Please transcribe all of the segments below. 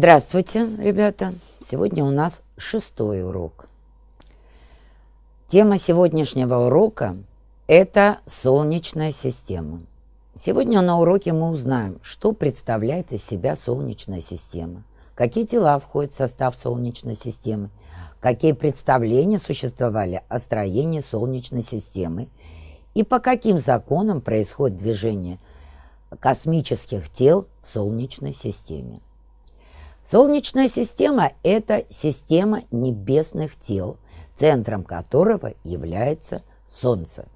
Здравствуйте, ребята! Сегодня у нас шестой урок. Тема сегодняшнего урока – это Солнечная система. Сегодня на уроке мы узнаем, что представляет из себя Солнечная система, какие тела входят в состав Солнечной системы, какие представления существовали о строении Солнечной системы и по каким законам происходит движение космических тел в Солнечной системе. Солнечная система – это система небесных тел, центром которого является Солнце.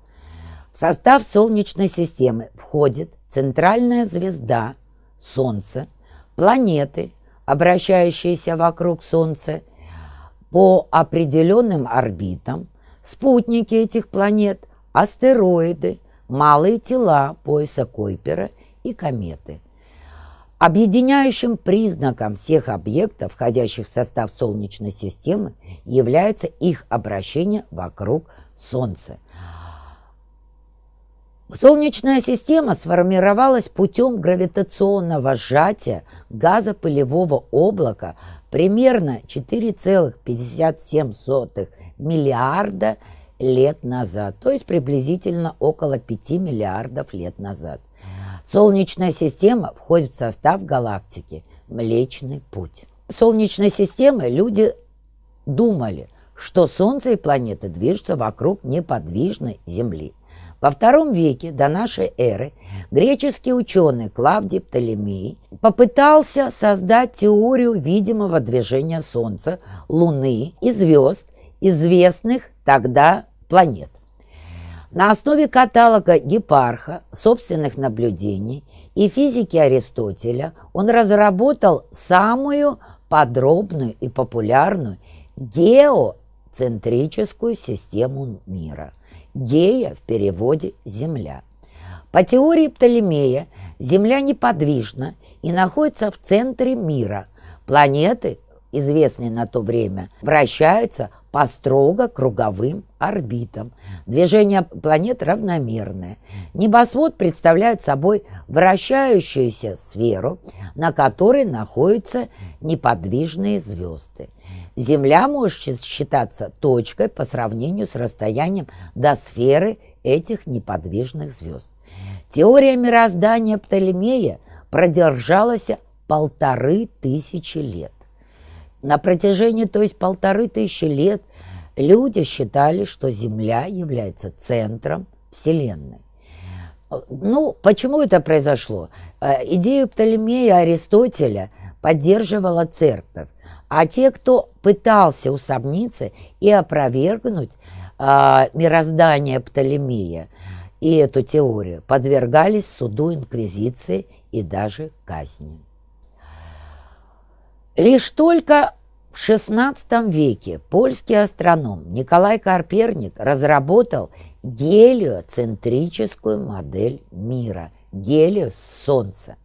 В состав Солнечной системы входит центральная звезда Солнце, планеты, обращающиеся вокруг Солнца по определенным орбитам, спутники этих планет, астероиды, малые тела пояса Койпера и кометы – Объединяющим признаком всех объектов, входящих в состав Солнечной системы, является их обращение вокруг Солнца. Солнечная система сформировалась путем гравитационного сжатия газопылевого облака примерно 4,57 миллиарда лет назад, то есть приблизительно около 5 миллиардов лет назад. Солнечная система входит в состав галактики Млечный Путь. Солнечной системы люди думали, что Солнце и планеты движутся вокруг неподвижной Земли. Во втором веке до нашей эры греческий ученый Клавдий Птолемей попытался создать теорию видимого движения Солнца, Луны и звезд, известных тогда планет. На основе каталога Гепарха, собственных наблюдений и физики Аристотеля он разработал самую подробную и популярную геоцентрическую систему мира. Гея в переводе «земля». По теории Птолемея, Земля неподвижна и находится в центре мира. Планеты, известные на то время, вращаются по строго круговым орбитам. Движение планет равномерное. Небосвод представляет собой вращающуюся сферу, на которой находятся неподвижные звезды. Земля может считаться точкой по сравнению с расстоянием до сферы этих неподвижных звезд. Теория мироздания Птолемея продержалась полторы тысячи лет. На протяжении, то есть полторы тысячи лет, люди считали, что Земля является центром Вселенной. Ну, почему это произошло? Э, идею Птолемея Аристотеля поддерживала церковь, а те, кто пытался усомниться и опровергнуть э, мироздание Птолемея и эту теорию, подвергались суду инквизиции и даже казни. Лишь только в XVI веке польский астроном Николай Карперник разработал гелиоцентрическую модель мира, гелиос Солнца,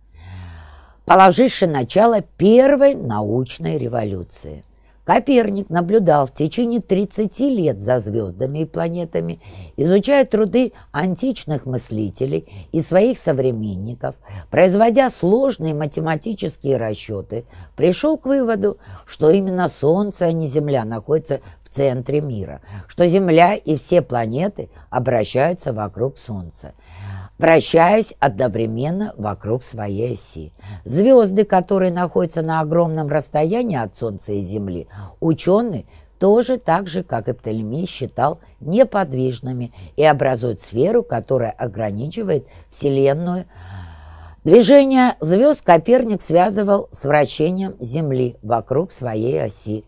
положивший начало первой научной революции. Коперник наблюдал в течение 30 лет за звездами и планетами, изучая труды античных мыслителей и своих современников, производя сложные математические расчеты, пришел к выводу, что именно Солнце, а не Земля, находится в центре мира, что Земля и все планеты обращаются вокруг Солнца вращаясь одновременно вокруг своей оси. Звезды, которые находятся на огромном расстоянии от Солнца и Земли, ученые тоже так же, как и Птолемей, считал неподвижными и образуют сферу, которая ограничивает Вселенную. Движение звезд Коперник связывал с вращением Земли вокруг своей оси,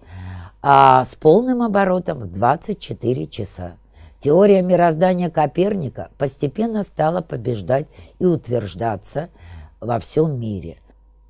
а с полным оборотом в 24 часа. Теория мироздания Коперника постепенно стала побеждать и утверждаться во всем мире.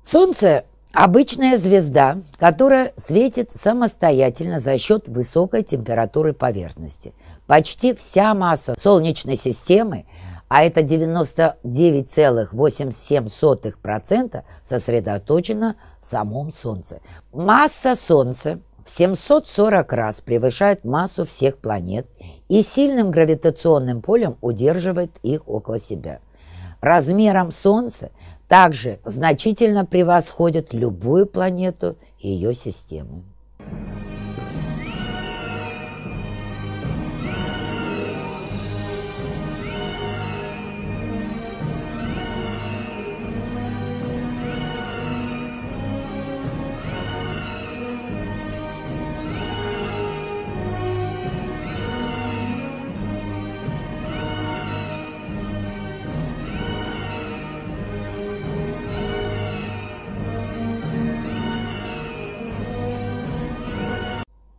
Солнце – обычная звезда, которая светит самостоятельно за счет высокой температуры поверхности. Почти вся масса Солнечной системы, а это 99,87% сосредоточена в самом Солнце. Масса Солнца в 740 раз превышает массу всех планет и сильным гравитационным полем удерживает их около себя. Размером Солнца также значительно превосходит любую планету ее системы.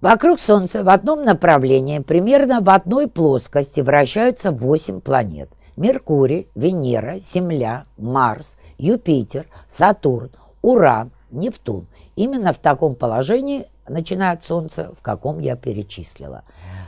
Вокруг Солнца в одном направлении, примерно в одной плоскости, вращаются восемь планет. Меркурий, Венера, Земля, Марс, Юпитер, Сатурн, Уран, Нептун. Именно в таком положении начинает Солнце, в каком я перечислила.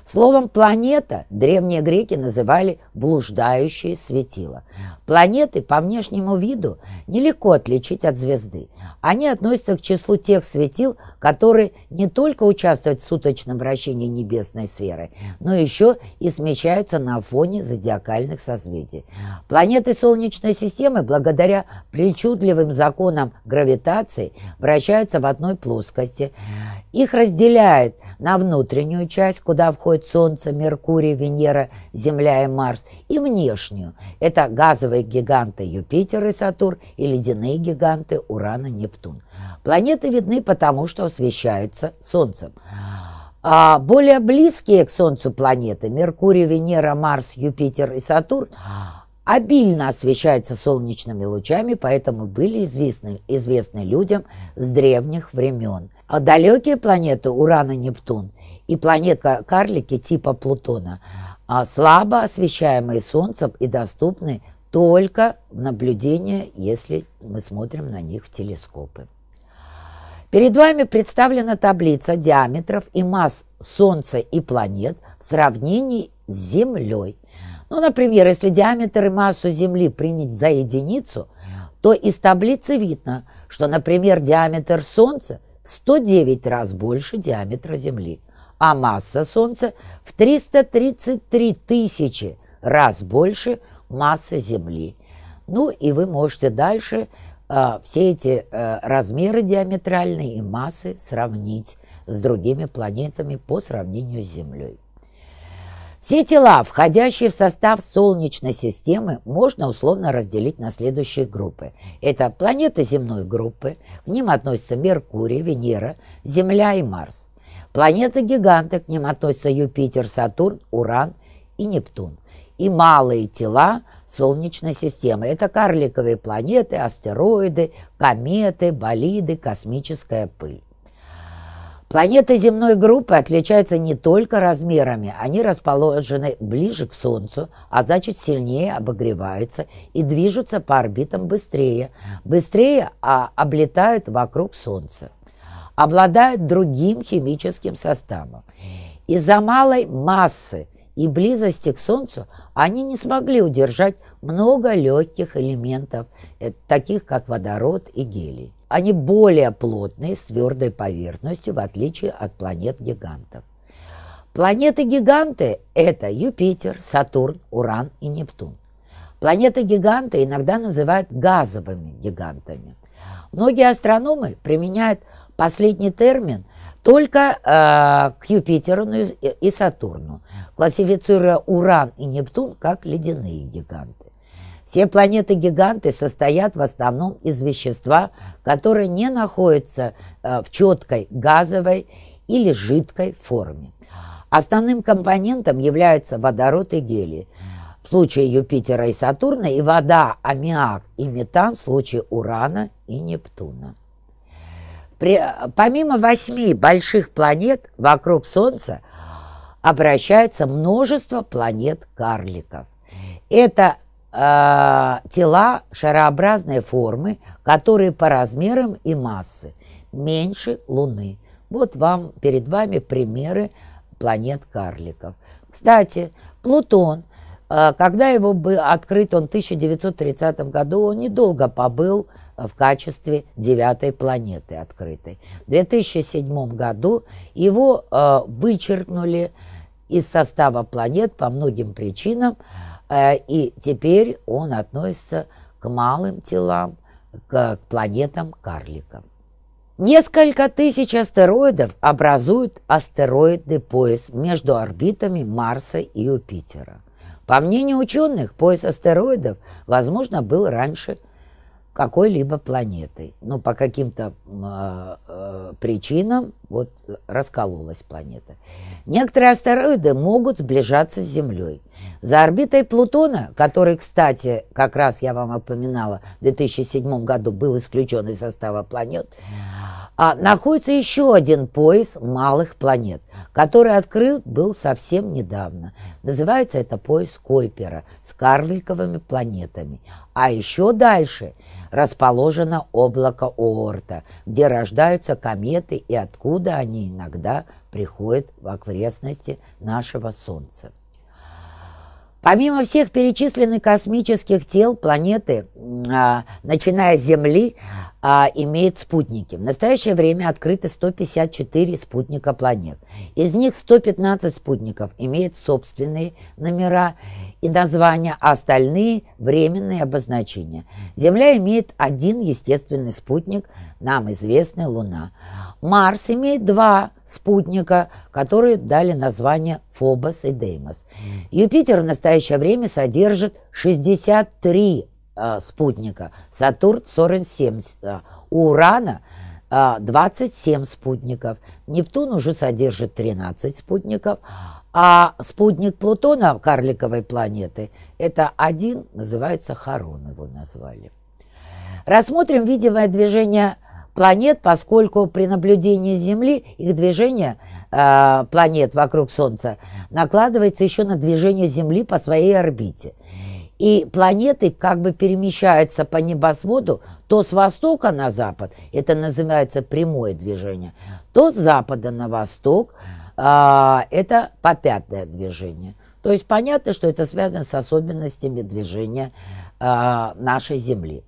Словом «планета» древние греки называли «блуждающие светила». Планеты по внешнему виду нелегко отличить от звезды. Они относятся к числу тех светил, которые не только участвуют в суточном вращении небесной сферы, но еще и смещаются на фоне зодиакальных созвездий. Планеты Солнечной системы благодаря причудливым законам гравитации вращаются в одной плоскости. Их разделяет на внутреннюю часть, куда входят Солнце, Меркурий, Венера, Земля и Марс, и внешнюю. Это газовые гиганты Юпитер и Сатурн и ледяные гиганты Урана, Нептун. Планеты видны потому, что освещаются Солнцем. А более близкие к Солнцу планеты – Меркурий, Венера, Марс, Юпитер и Сатурн – обильно освещаются солнечными лучами, поэтому были известны, известны людям с древних времен. А далекие планеты – Уран и Нептун и планета-карлики типа Плутона – а слабо освещаемые Солнцем и доступны только в наблюдение, если мы смотрим на них в телескопы. Перед вами представлена таблица диаметров и масс Солнца и планет в сравнении с Землей. Ну, например, если диаметр и массу Земли принять за единицу, то из таблицы видно, что, например, диаметр Солнца в 109 раз больше диаметра Земли, а масса Солнца в 333 тысячи раз больше массы Земли. Ну и вы можете дальше а, все эти э, размеры диаметральные и массы сравнить с другими планетами по сравнению с Землей. Все тела, входящие в состав Солнечной системы, можно условно разделить на следующие группы. Это планеты земной группы, к ним относятся Меркурий, Венера, Земля и Марс. Планеты-гиганты, к ним относятся Юпитер, Сатурн, Уран и Нептун. И малые тела, Солнечной системы. Это карликовые планеты, астероиды, кометы, болиды, космическая пыль. Планеты земной группы отличаются не только размерами, они расположены ближе к Солнцу, а значит сильнее обогреваются и движутся по орбитам быстрее, быстрее а облетают вокруг Солнца, обладают другим химическим составом. Из-за малой массы и близости к Солнцу они не смогли удержать много легких элементов, э, таких как водород и гелий. Они более плотные, с твердой поверхностью, в отличие от планет-гигантов. Планеты-гиганты – это Юпитер, Сатурн, Уран и Нептун. Планеты-гиганты иногда называют газовыми гигантами. Многие астрономы применяют последний термин – только э, к Юпитеру ну и, и Сатурну, классифицируя Уран и Нептун как ледяные гиганты. Все планеты-гиганты состоят в основном из вещества, которое не находится э, в четкой газовой или жидкой форме. Основным компонентом являются водород и гелий. В случае Юпитера и Сатурна и вода, аммиак и метан в случае Урана и Нептуна. При, помимо восьми больших планет вокруг Солнца обращается множество планет-карликов. Это э, тела шарообразной формы, которые по размерам и массы меньше Луны. Вот вам перед вами примеры планет-карликов. Кстати, Плутон, э, когда его был открыт он в 1930 году, он недолго побыл в качестве девятой планеты открытой. В 2007 году его э, вычеркнули из состава планет по многим причинам, э, и теперь он относится к малым телам, к, к планетам-карликам. Несколько тысяч астероидов образуют астероидный пояс между орбитами Марса и Юпитера. По мнению ученых, пояс астероидов, возможно, был раньше – какой-либо планетой. Но по каким-то э, причинам вот раскололась планета. Некоторые астероиды могут сближаться с Землей. За орбитой Плутона, который, кстати, как раз я вам упоминала, в 2007 году был исключен из состава планет, а, находится еще один пояс малых планет, который открыл был совсем недавно. Называется это пояс Койпера с карликовыми планетами. А еще дальше расположено облако Оорта, где рождаются кометы и откуда они иногда приходят в окрестности нашего Солнца. Помимо всех перечисленных космических тел, планеты, а, начиная с Земли, а, имеют спутники. В настоящее время открыто 154 спутника планет. Из них 115 спутников имеют собственные номера и названия, а остальные – временные обозначения. Земля имеет один естественный спутник, нам известная Луна. Марс имеет два спутника, которые дали название Фобос и Деймос. Юпитер в настоящее время содержит 63 э, спутника, Сатурн – 47, э, у Урана э, 27 спутников, Нептун уже содержит 13 спутников, а спутник Плутона, карликовой планеты, это один, называется Харон, его назвали. Рассмотрим видимое движение планет, поскольку при наблюдении Земли их движение а, планет вокруг Солнца накладывается еще на движение Земли по своей орбите. И планеты как бы перемещаются по небосводу то с востока на запад, это называется прямое движение, то с запада на восток – а, это попятное движение. То есть понятно, что это связано с особенностями движения э, нашей Земли.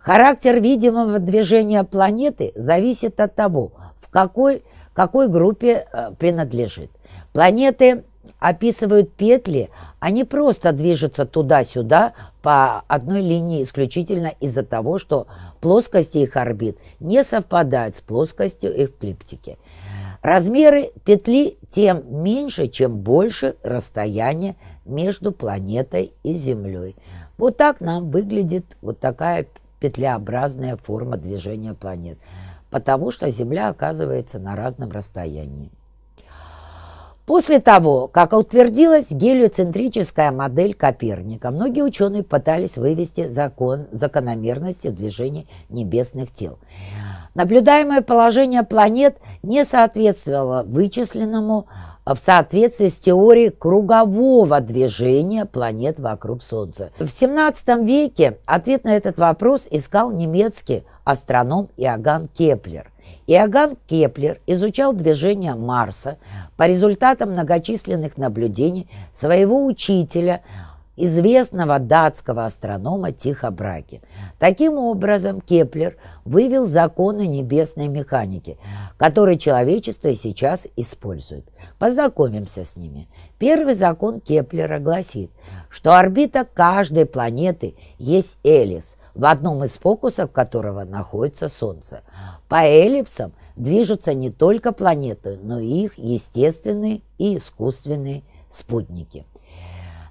Характер видимого движения планеты зависит от того, в какой, какой группе э, принадлежит. Планеты описывают петли, они просто движутся туда-сюда по одной линии исключительно из-за того, что плоскости их орбит не совпадают с плоскостью их клиптики. Размеры петли тем меньше, чем больше расстояние между планетой и Землей. Вот так нам выглядит вот такая петлеобразная форма движения планет, потому что Земля оказывается на разном расстоянии. После того, как утвердилась гелиоцентрическая модель Коперника, многие ученые пытались вывести закон закономерности в движении небесных тел – Наблюдаемое положение планет не соответствовало вычисленному а в соответствии с теорией кругового движения планет вокруг Солнца. В 17 веке ответ на этот вопрос искал немецкий астроном Иоганн Кеплер. Иоганн Кеплер изучал движение Марса по результатам многочисленных наблюдений своего учителя – известного датского астронома Тихо Браги. Таким образом, Кеплер вывел законы небесной механики, которые человечество и сейчас использует. Познакомимся с ними. Первый закон Кеплера гласит, что орбита каждой планеты есть эллипс, в одном из фокусов которого находится Солнце. По эллипсам движутся не только планеты, но и их естественные и искусственные спутники –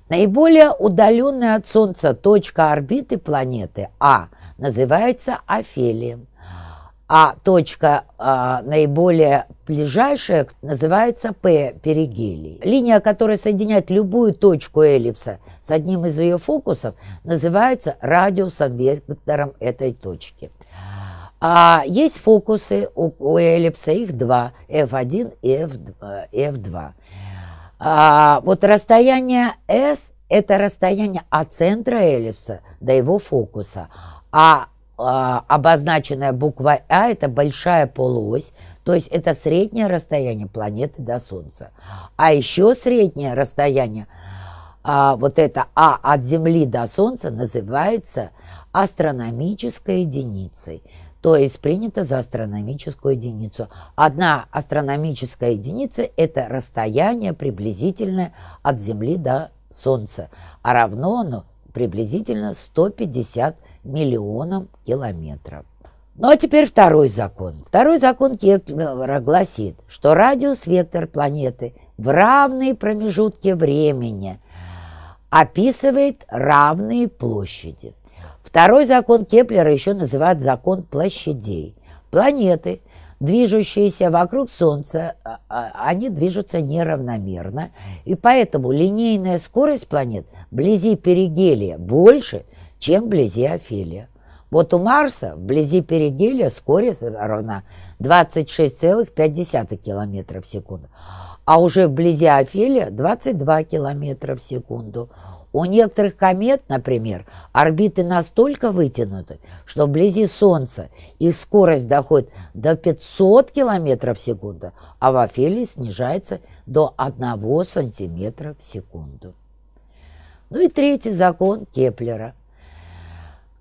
Наиболее удаленная от Солнца точка орбиты планеты А называется Афелием, а точка а, наиболее ближайшая называется П – перигелий. Линия, которая соединяет любую точку эллипса с одним из ее фокусов, называется радиусом вектором этой точки. А есть фокусы у, у эллипса, их два – F1 и F2. А, вот расстояние S – это расстояние от центра эллипса до его фокуса, а, а обозначенная буква А – это большая полуось, то есть это среднее расстояние планеты до Солнца. А еще среднее расстояние, а, вот это А от Земли до Солнца, называется астрономической единицей – то есть принято за астрономическую единицу. Одна астрономическая единица – это расстояние приблизительное от Земли до Солнца, а равно оно приблизительно 150 миллионам километров. Ну а теперь второй закон. Второй закон Кеплера гласит, что радиус-вектор планеты в равные промежутки времени описывает равные площади. Второй закон Кеплера еще называют закон площадей. Планеты, движущиеся вокруг Солнца, а, а, они движутся неравномерно, и поэтому линейная скорость планет вблизи перигелия больше, чем вблизи афелия. Вот у Марса вблизи перигелия скорость равна 26,5 км в секунду, а уже вблизи Афелия 22 км в секунду. У некоторых комет, например, орбиты настолько вытянуты, что вблизи Солнца их скорость доходит до 500 км в секунду, а в Афелии снижается до 1 см в секунду. Ну и третий закон Кеплера.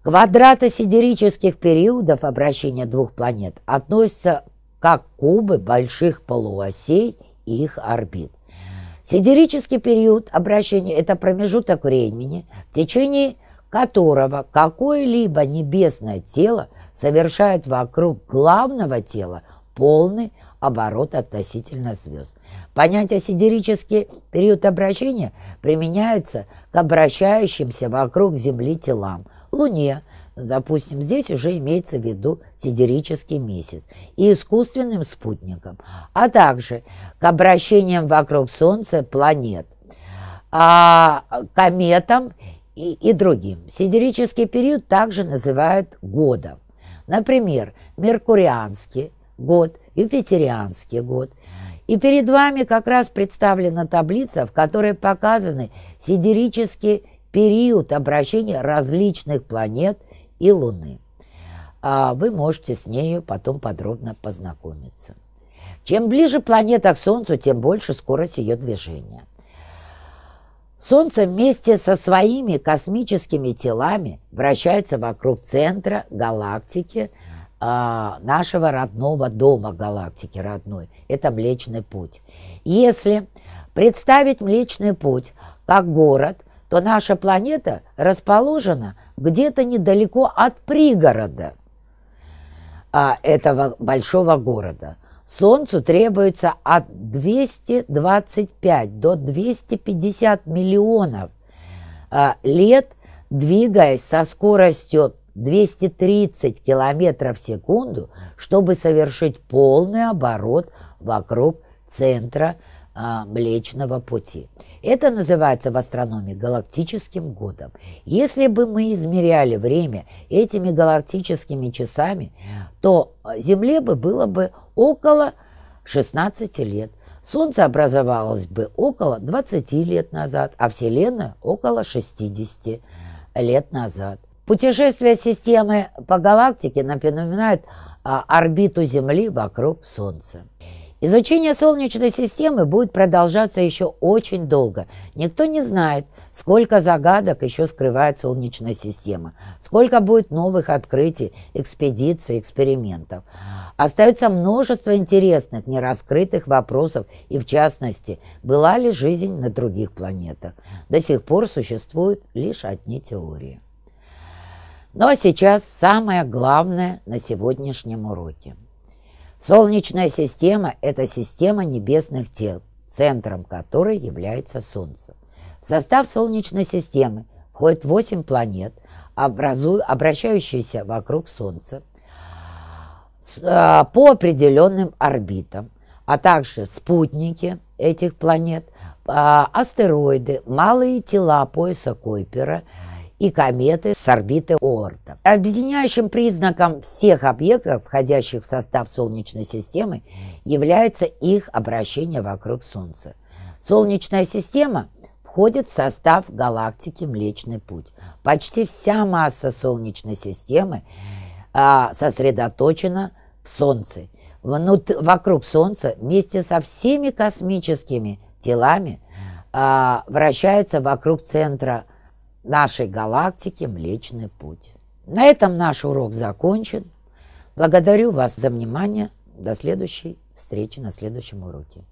Квадраты сидерических периодов обращения двух планет относятся как кубы больших полуосей и их орбит. Сидерический период обращения – это промежуток времени, в течение которого какое-либо небесное тело совершает вокруг главного тела полный оборот относительно звезд. Понятие «сидерический период обращения» применяется к обращающимся вокруг Земли телам – Луне, Допустим, здесь уже имеется в виду сидерический месяц и искусственным спутником, а также к обращениям вокруг Солнца планет, а, кометам и, и другим. Сидерический период также называют годом. Например, Меркурианский год, Юпитерианский год. И перед вами как раз представлена таблица, в которой показаны сидерический период обращения различных планет – и Луны. А вы можете с нею потом подробно познакомиться. Чем ближе планета к Солнцу, тем больше скорость ее движения. Солнце вместе со своими космическими телами вращается вокруг центра галактики, а, нашего родного дома галактики родной. Это Млечный Путь. Если представить Млечный Путь как город, то наша планета расположена где-то недалеко от пригорода а, этого большого города. Солнцу требуется от 225 до 250 миллионов а, лет, двигаясь со скоростью 230 километров в секунду, чтобы совершить полный оборот вокруг центра Земли а, Млечного Пути. Это называется в астрономии галактическим годом. Если бы мы измеряли время этими галактическими часами, то Земле бы было бы около 16 лет. Солнце образовалось бы около 20 лет назад, а Вселенная около 60 лет назад. Путешествие системы по галактике напоминает а, орбиту Земли вокруг Солнца. Изучение Солнечной системы будет продолжаться еще очень долго. Никто не знает, сколько загадок еще скрывает Солнечная система, сколько будет новых открытий, экспедиций, экспериментов. Остается множество интересных, нераскрытых вопросов, и в частности, была ли жизнь на других планетах. До сих пор существуют лишь одни теории. Ну а сейчас самое главное на сегодняшнем уроке – Солнечная система – это система небесных тел, центром которой является Солнце. В состав Солнечной системы входит 8 планет, образу... обращающиеся вокруг Солнца а, по определенным орбитам, а также спутники этих планет, а, астероиды, малые тела пояса Койпера – и кометы с орбиты Оорта. Объединяющим признаком всех объектов, входящих в состав Солнечной системы, является их обращение вокруг Солнца. Солнечная система входит в состав галактики Млечный Путь. Почти вся масса Солнечной системы а, сосредоточена в Солнце. Внут, вокруг Солнца вместе со всеми космическими телами а, вращается вокруг центра Солнца нашей галактики Млечный Путь. На этом наш урок закончен. Благодарю вас за внимание. До следующей встречи на следующем уроке.